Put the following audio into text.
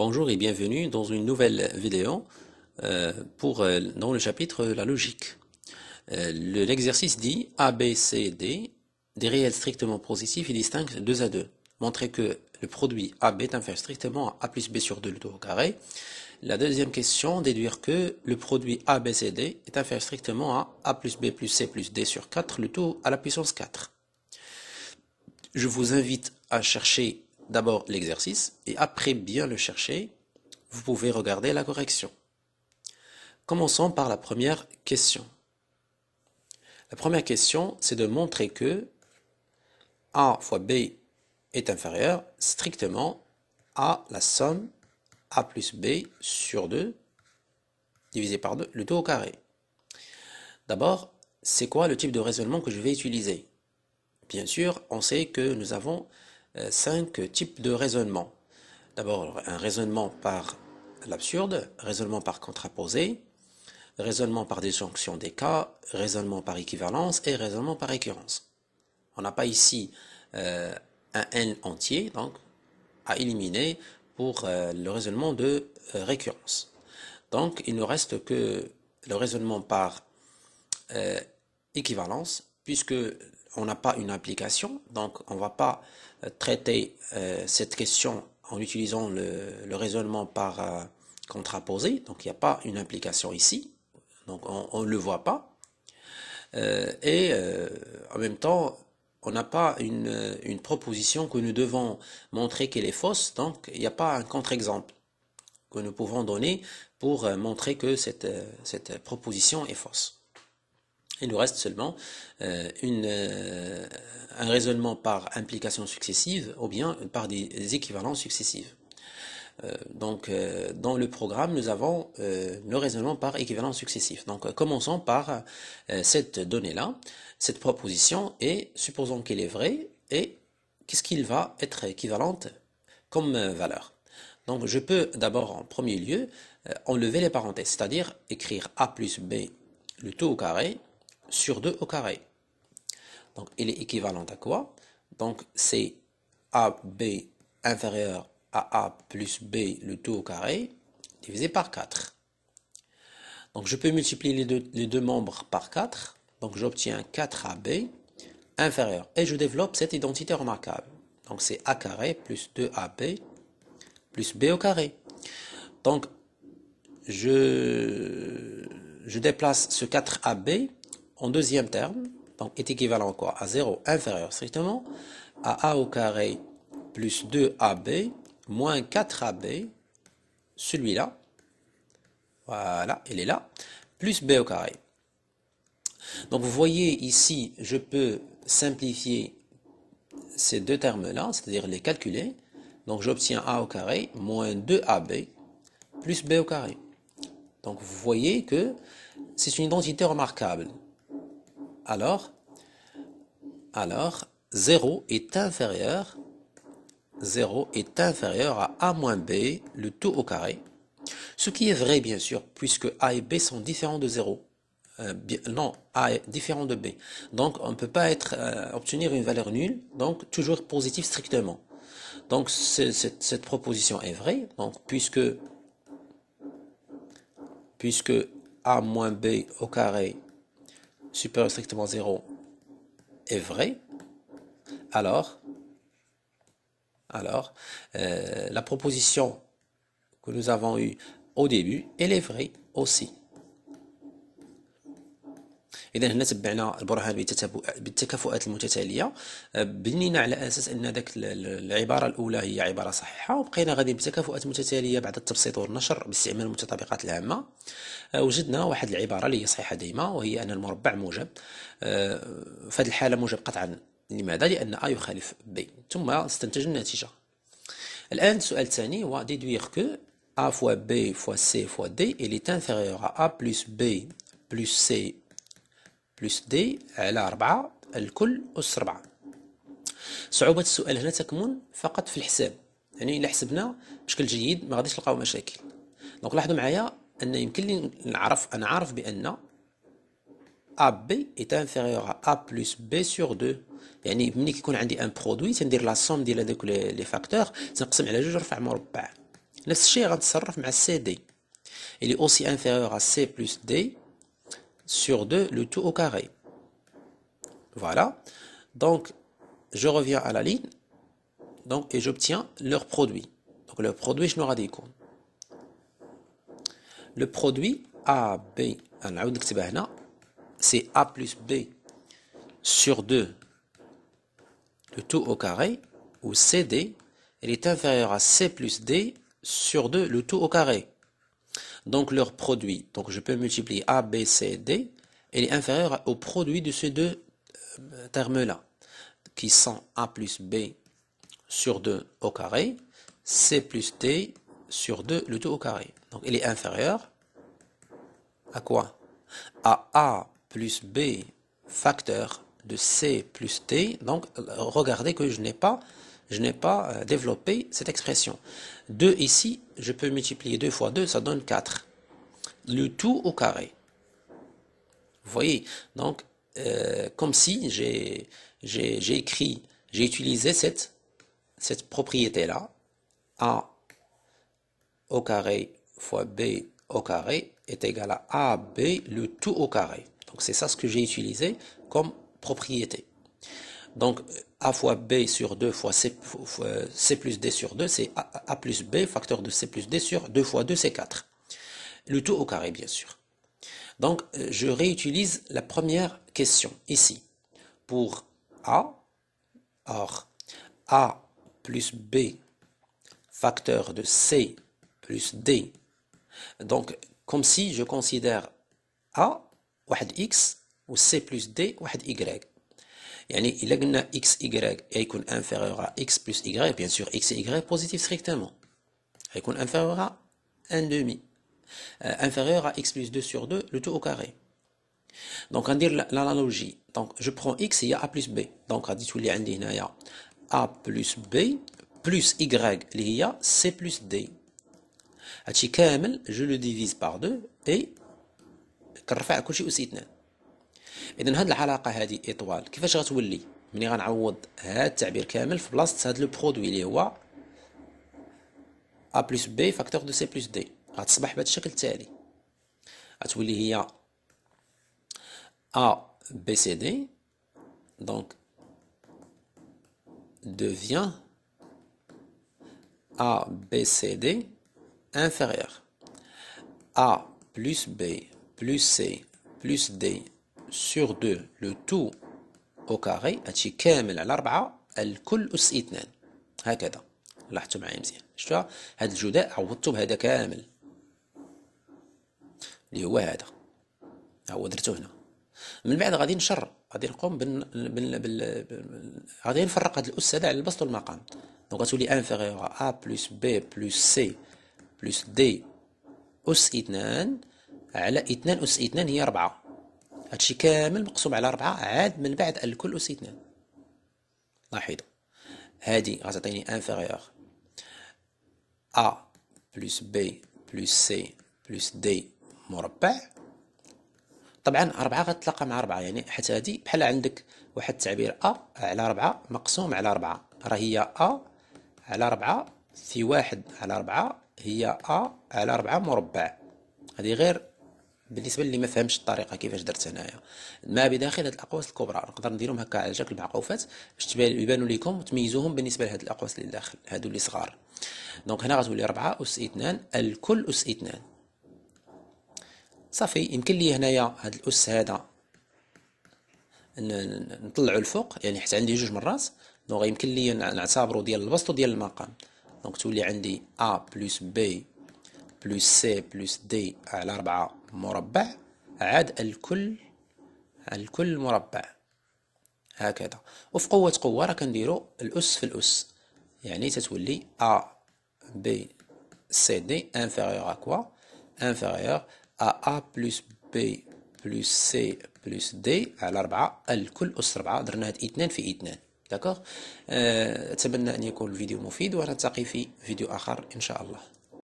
Bonjour et bienvenue dans une nouvelle vidéo euh, pour, euh, dans le chapitre La logique. Euh, l'exercice dit A, B, C, D, des réels strictement positifs, il distingue 2 à 2. Montrer que le produit AB est inférieur strictement à A plus B sur 2 le taux au carré. La deuxième question, déduire que le produit ABCD est inférieur strictement à A plus B plus C plus D sur 4 le taux à la puissance 4. Je vous invite à chercher d'abord l'exercice et après bien le chercher, vous pouvez regarder la correction. Commençons par la première question. La première question, c'est de montrer que A fois B est inférieur strictement à la somme A plus B sur 2 divisé par 2, le tout au carré. D'abord, c'est quoi le type de raisonnement que je vais utiliser Bien sûr, on sait que nous avons cinq types de raisonnement. D'abord, un raisonnement par l'absurde, raisonnement par contraposé, raisonnement par disjonction des cas, raisonnement par équivalence et raisonnement par récurrence. On n'a pas ici euh, un n entier, donc à éliminer pour euh, le raisonnement de euh, récurrence. Donc, il ne reste que le raisonnement par équivalence, puisque on n'a pas une implication, donc on ne va pas euh, traiter euh, cette question en utilisant le, raisonnement par euh, contraposé, donc il n'y a pas une implication ici, donc on ne le voit pas, et en même temps, on n'a pas une, proposition que nous devons montrer qu'elle est fausse, donc il n'y a pas un contre-exemple que nous pouvons donner pour montrer que cette proposition est fausse. Il nous reste seulement euh, euh, un raisonnement par implication successive ou bien par des, équivalences successives. Euh, donc, dans le programme, nous avons le raisonnement par équivalence successif. Donc, commençons par cette donnée-là, cette proposition, et supposons qu'elle est vraie, et qu'est-ce qu'il va être équivalente comme valeur. Donc, je peux d'abord, en premier lieu, enlever les parenthèses, c'est-à-dire écrire a plus b le tout au carré sur 2 au carré. Donc, il est équivalent à quoi Donc, c'est AB inférieur à A plus B, le tout au carré, divisé par 4. Donc, je peux multiplier les deux, les deux membres par 4. Donc, j'obtiens 4AB inférieur. Et je développe cette identité remarquable. Donc, c'est A carré plus 2AB plus B au carré. Donc, je, je déplace ce 4AB en deuxième terme, donc est équivalent quoi à 0 inférieur strictement à a au carré plus 2ab moins 4ab, celui-là, voilà, il est là, plus b au carré. Donc vous voyez ici, je peux simplifier ces deux termes-là, c'est-à-dire les calculer. Donc j'obtiens a au carré moins 2ab plus b au carré. Donc vous voyez que c'est une identité remarquable. Alors, alors 0 est inférieur 0 est inférieur à a moins b, le tout au carré. Ce qui est vrai, bien sûr, puisque a et b sont différents de 0. Euh, non, a est différent de b. Donc, on ne peut pas euh, obtenir une valeur nulle, donc toujours positive strictement. Donc, cette, cette proposition est vraie, donc, puisque, puisque a moins b au carré supérieur strictement 0 est vrai, alors, alors euh, la proposition que nous avons eue au début, elle est vraie aussi. اذا هنا تبعنا البرهان بالتكافؤات المتتاليه آه، بنينا على اساس ان ذاك العباره الاولى هي عباره صحيحه وبقينا غادي بتكافؤات متتاليه بعد التبسيط والنشر باستعمال المتطابقات العامه آه، وجدنا واحد العباره اللي هي صحيحه ديما وهي ان المربع موجب آه، فهاد الحاله موجب قطعا لماذا لان ا يخالف ب ثم استنتج النتيجه الان السؤال الثاني هو ديدويغ كو ا فوا بي فوا سي فوا دي il est ا ا a plus b plus بلس دي على 4 الكل أس 4 صعوبة السؤال هنا تكمن فقط في الحساب يعني إلا حسبنا بشكل جيد ما غاديش نلقاو مشاكل دونك لاحظوا معايا أن يمكن لي نعرف أنا عارف بأن بي est inférieur à أ بلس بي سور 2 يعني ملي كيكون عندي ان برودوي تندير لا سوم ديال هذوك لي فاكتور تنقسم على جوج رفع مربع نفس الشيء غنتصرف مع السي دي اللي او سي انفيريور ا سي بلس دي sur 2, le tout au carré. Voilà. Donc, je reviens à la ligne donc, et j'obtiens leur produit. Donc, le produit, je me radique. Le produit AB, c'est A plus B sur 2, le tout au carré, ou CD, elle est inférieure à C plus D sur 2, le tout au carré. Donc leur produit, donc je peux multiplier A, B, C, D, il est inférieur au produit de ces deux euh, termes-là, qui sont A plus B sur 2 au carré, C plus T sur 2, le tout au carré. Donc il est inférieur à quoi À A plus B facteur de C plus T. Donc regardez que je n'ai pas euh, développé cette expression. 2 ici, je peux multiplier 2 fois 2, ça donne 4. Le tout au carré. Vous voyez Donc, euh, comme si j'ai écrit, j'ai utilisé cette, cette propriété-là. A au carré fois B au carré est égal à AB, le tout au carré. Donc, c'est ça ce que j'ai utilisé comme propriété. Donc a fois b sur 2 fois c, euh, c plus d sur 2, c'est a, plus b, facteur de c plus d sur 2 fois 2, c'est 4. Le tout au carré, bien sûr. Donc euh, je réutilise la première question ici. Pour a, or a plus b, facteur de c plus d. Donc comme si je considère a, 1 x, ou c plus d, 1 y. يعني إلا قلنا x إيكغيك يكون انفيريور à x plus y bien sûr, x et y غيكون انفيريور ان دومي inférieur à x plus 2 sur 2, le tout au carré. Donc, on dit l'analogie. Donc, je prends x, il y a a plus b. Donc, on dit il y a a plus b plus y, il y a c plus d. Je le divise par 2 et je le aussi اذا هذه العلاقه هذه ايطوال كيفاش غتولي ملي غنعوض هذا التعبير كامل في بلاصه هذا لو برودوي اللي هو ا بلس بي فاكتور دو سي بلس دي غتصبح بهذا الشكل التالي غتولي هي ا بي سي دي دونك devient A, B, C, D inférieur. A plus B plus C plus D سور دو لو تو او كاري هادشي كامل على ربعة الكل أس اثنان هكذا لاحظتوا معايا مزيان شفتوها هاد الجداء عوضته بهذا كامل اللي هو هذا ها هو درته هنا من بعد غادي نشر غادي نقوم بن بن بال غادي نفرق هاد الاس هذا على البسط والمقام دونك غتولي انفيريور ا بلس بي بلس سي بلس دي اس اثنان على اثنان اس اثنان هي ربعة هادشي كامل مقسوم على ربعة عاد من بعد الكل أوس اثنان لاحظوا هادي غتعطيني انفيريور أ بلس بي بلس سي بلس دي مربع طبعا أربعة غتلاقى مع أربعة يعني حتى هادي بحال عندك واحد التعبير أ على ربعة مقسوم على ربعة راه هي أ على ربعة في واحد على ربعة هي أ على ربعة مربع هادي غير بالنسبه اللي ما فهمش الطريقه كيفاش درت انايا ما بداخل هاد الاقواس الكبرى نقدر نديرهم هكا على شكل معقوفات باش يبانوا لكم وتميزوهم بالنسبه لهاد الاقواس اللي داخل هادو اللي صغار دونك هنا غتولي 4 اس 2 الكل اس 2 صافي يمكن لي هنايا هاد الاس هذا نطلعو الفوق يعني حتى عندي جوج مرات دونك يمكن لي نعتبرو ديال البسط وديال المقام دونك تولي عندي ا بلس بي بلوس سي بلوس دي على ربعة مربع عاد الكل الكل مربع هكذا وفي قوة قوة راه كنديرو الأس في الأس يعني تتولي أ بي سي دي انفيريور أكوا انفيريور أ أ بلوس بي بلوس سي بلوس دي على ربعة الكل أس ربعة درنا هاد اثنان في اثنان داكوغ أتمنى أه، أن يكون الفيديو مفيد ونلتقي في فيديو آخر إن شاء الله